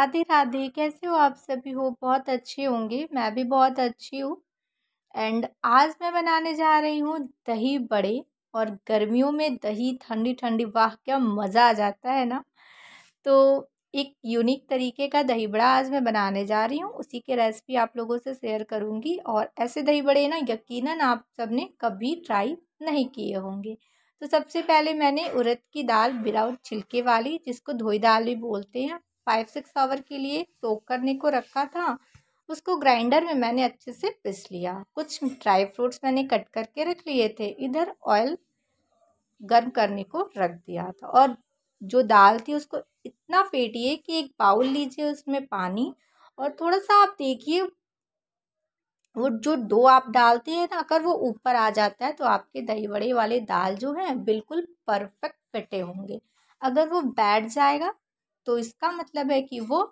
राधे राधे कैसे हो आप सभी हो बहुत अच्छे होंगे मैं भी बहुत अच्छी हूँ एंड आज मैं बनाने जा रही हूँ दही बड़े और गर्मियों में दही ठंडी ठंडी वाह क्या मज़ा आ जाता है ना तो एक यूनिक तरीके का दही बड़ा आज मैं बनाने जा रही हूँ उसी के रेसिपी आप लोगों से शेयर करूँगी और ऐसे दही बड़े ना यकीन आप ने कभी ट्राई नहीं किए होंगे तो सबसे पहले मैंने उड़द की दाल बिराउट छिलके वाली जिसको धोई दाल भी बोलते हैं फाइव सिक्स आवर के लिए सोक करने को रखा था उसको ग्राइंडर में मैंने अच्छे से पिस लिया कुछ ड्राई फ्रूट्स मैंने कट करके रख लिए थे इधर ऑयल गर्म करने को रख दिया था और जो दाल थी उसको इतना फेटिए कि एक बाउल लीजिए उसमें पानी और थोड़ा सा आप देखिए वो जो दो आप डालते हैं ना अगर वो ऊपर आ जाता है तो आपके दही बड़े वाले दाल जो हैं बिल्कुल परफेक्ट फटे होंगे अगर वो बैठ जाएगा तो इसका मतलब है कि वो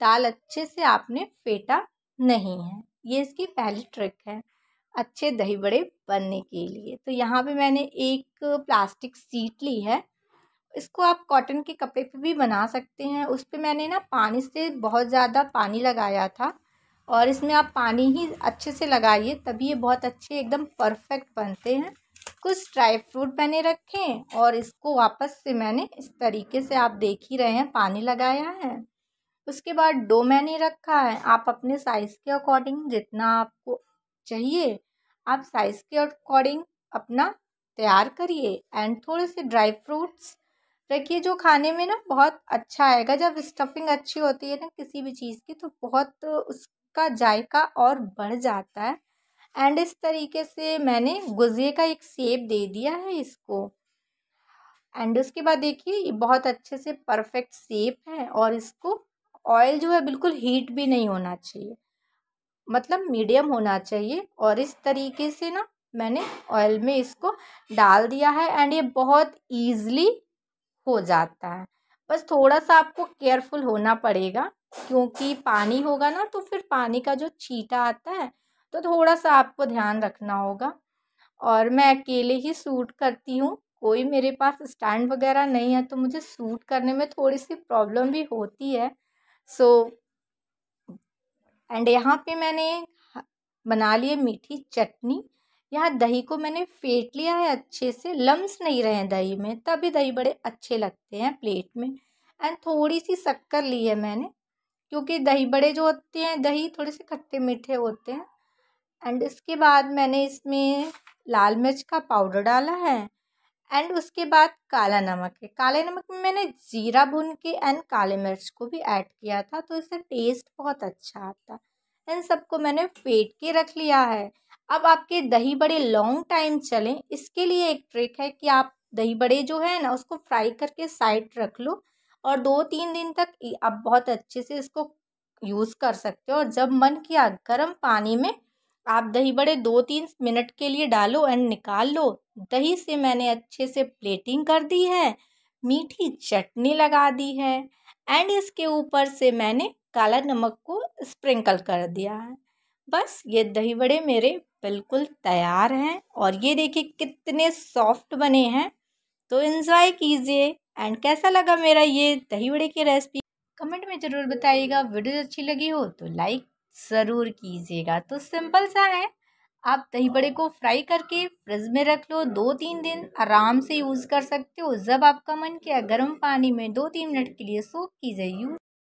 दाल अच्छे से आपने फेंटा नहीं है ये इसकी पहली ट्रिक है अच्छे दही बड़े बनने के लिए तो यहाँ पे मैंने एक प्लास्टिक सीट ली है इसको आप कॉटन के कपड़े पे भी बना सकते हैं उस पर मैंने ना पानी से बहुत ज़्यादा पानी लगाया था और इसमें आप पानी ही अच्छे से लगाइए तभी ये बहुत अच्छे एकदम परफेक्ट बनते हैं कुछ ड्राई फ्रूट मैंने रखे हैं और इसको वापस से मैंने इस तरीके से आप देख ही रहे हैं पानी लगाया है उसके बाद डो मैंने रखा है आप अपने साइज़ के अकॉर्डिंग जितना आपको चाहिए आप साइज़ के अकॉर्डिंग अपना तैयार करिए एंड थोड़े से ड्राई फ्रूट्स रखिए जो खाने में ना बहुत अच्छा आएगा जब स्टफिंग अच्छी होती है ना किसी भी चीज़ की तो बहुत उसका जायका और बढ़ जाता है एंड इस तरीके से मैंने गुज़े का एक सेप दे दिया है इसको एंड उसके बाद देखिए ये बहुत अच्छे से परफेक्ट सेप है और इसको ऑयल जो है बिल्कुल हीट भी नहीं होना चाहिए मतलब मीडियम होना चाहिए और इस तरीके से ना मैंने ऑयल में इसको डाल दिया है एंड ये बहुत ईजली हो जाता है बस थोड़ा सा आपको केयरफुल होना पड़ेगा क्योंकि पानी होगा ना तो फिर पानी का जो छीटा आता है तो थोड़ा सा आपको ध्यान रखना होगा और मैं अकेले ही सूट करती हूँ कोई मेरे पास स्टैंड वगैरह नहीं है तो मुझे सूट करने में थोड़ी सी प्रॉब्लम भी होती है सो एंड यहाँ पे मैंने बना लिए मीठी चटनी यहाँ दही को मैंने फेंट लिया है अच्छे से लम्स नहीं रहे दही में तभी दही बड़े अच्छे लगते हैं प्लेट में एंड थोड़ी सी शक्कर ली है मैंने क्योंकि दही बड़े जो होते हैं दही थोड़े से खट्टे मीठे होते हैं एंड इसके बाद मैंने इसमें लाल मिर्च का पाउडर डाला है एंड उसके बाद काला नमक है काले नमक में मैंने जीरा भुन के एंड काले मिर्च को भी ऐड किया था तो इससे टेस्ट बहुत अच्छा आता एंड इन सबको मैंने फेंट के रख लिया है अब आपके दही बड़े लॉन्ग टाइम चलें इसके लिए एक ट्रिक है कि आप दही बड़े जो है ना उसको फ्राई करके साइड रख लो और दो तीन दिन तक आप बहुत अच्छे से इसको यूज़ कर सकते हो और जब मन किया गर्म पानी में आप दही बड़े दो तीन मिनट के लिए डालो एंड निकाल लो दही से मैंने अच्छे से प्लेटिंग कर दी है मीठी चटनी लगा दी है एंड इसके ऊपर से मैंने काला नमक को स्प्रिंकल कर दिया है बस ये दही बड़े मेरे बिल्कुल तैयार हैं और ये देखिए कितने सॉफ्ट बने हैं तो इन्जॉय कीजिए एंड कैसा लगा मेरा ये दही बड़े की रेसिपी कमेंट में ज़रूर बताइएगा वीडियो अच्छी लगी हो तो लाइक ज़रूर कीजिएगा तो सिंपल सा है आप दही हाँ। बड़े को फ्राई करके फ्रिज में रख लो दो तीन दिन आराम से यूज़ कर सकते हो जब आपका मन किया गर्म पानी में दो तीन मिनट के लिए सोख कीजिए यूज़